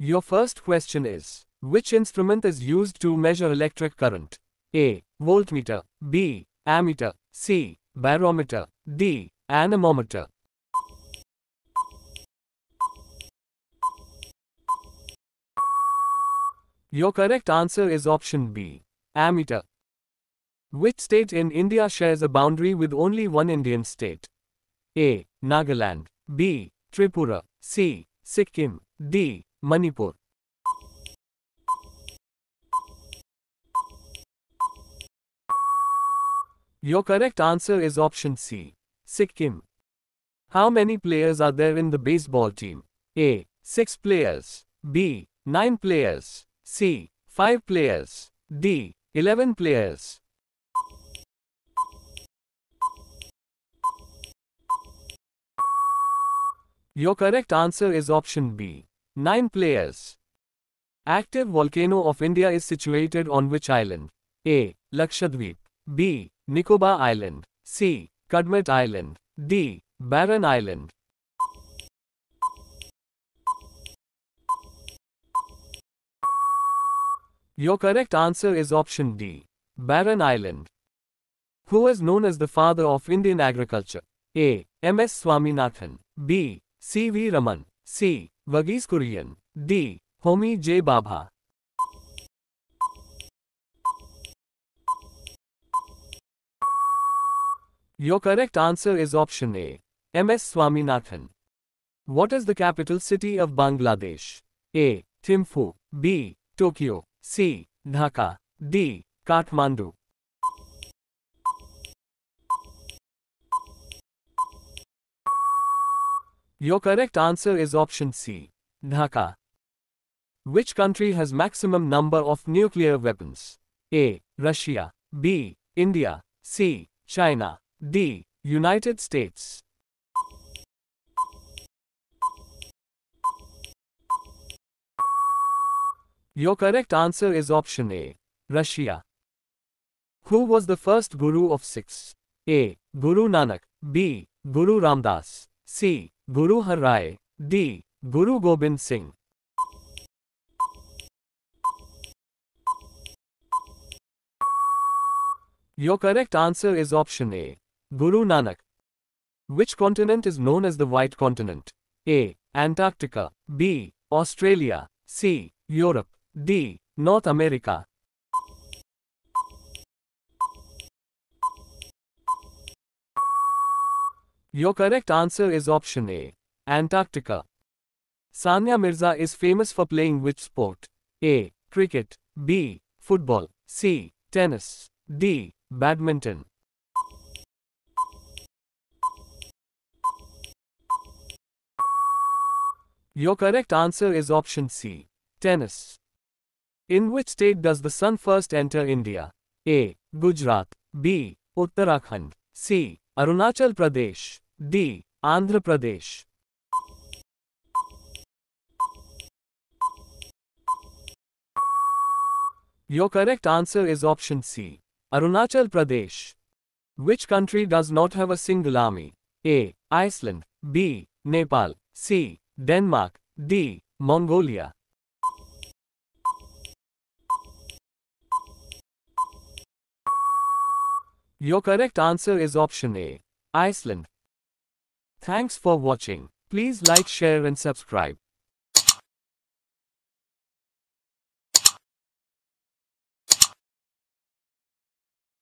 Your first question is, which instrument is used to measure electric current? A. Voltmeter. B. Ammeter. C. Barometer. D. Anemometer. Your correct answer is option B. Ammeter. Which state in India shares a boundary with only one Indian state? A. Nagaland. B. Tripura. C. Sikkim. D. Manipur. Your correct answer is option C. Sikkim. How many players are there in the baseball team? A. 6 players. B. 9 players. C. 5 players. D. 11 players. Your correct answer is option B. 9 players. Active volcano of India is situated on which island? A. Lakshadweep. B. Nicobar Island. C. Kadmet Island. D. Barren Island. Your correct answer is option D. Barren Island. Who is known as the father of Indian agriculture? A. M.S. Swaminathan. B. C. V. Raman. C. Verghese Kurian. D. Homi J. Babha. Your correct answer is option A. M.S. Swaminathan. What is the capital city of Bangladesh? A. Thimphu. B. Tokyo. C. Dhaka. D. Kathmandu. Your correct answer is option C. Dhaka. Which country has maximum number of nuclear weapons? A. Russia. B. India. C. China. D. United States. Your correct answer is option A. Russia. Who was the first Guru of six? A. Guru Nanak. B. Guru Ramdas. C. Guru Har Rai, D. Guru Gobind Singh. Your correct answer is option A. Guru Nanak. Which continent is known as the White Continent? A. Antarctica. B. Australia. C. Europe. D. North America. Your correct answer is option A. Antarctica. Sanya Mirza is famous for playing which sport? A. Cricket. B. Football. C. Tennis. D. Badminton. Your correct answer is option C. Tennis. In which state does the sun first enter India? A. Gujarat. B. Uttarakhand. C. Arunachal Pradesh. D. Andhra Pradesh. Your correct answer is option C. Arunachal Pradesh. Which country does not have a single army? A. Iceland. B. Nepal. C. Denmark. D. Mongolia. Your correct answer is option A, Iceland. Thanks for watching. Please like, share and subscribe.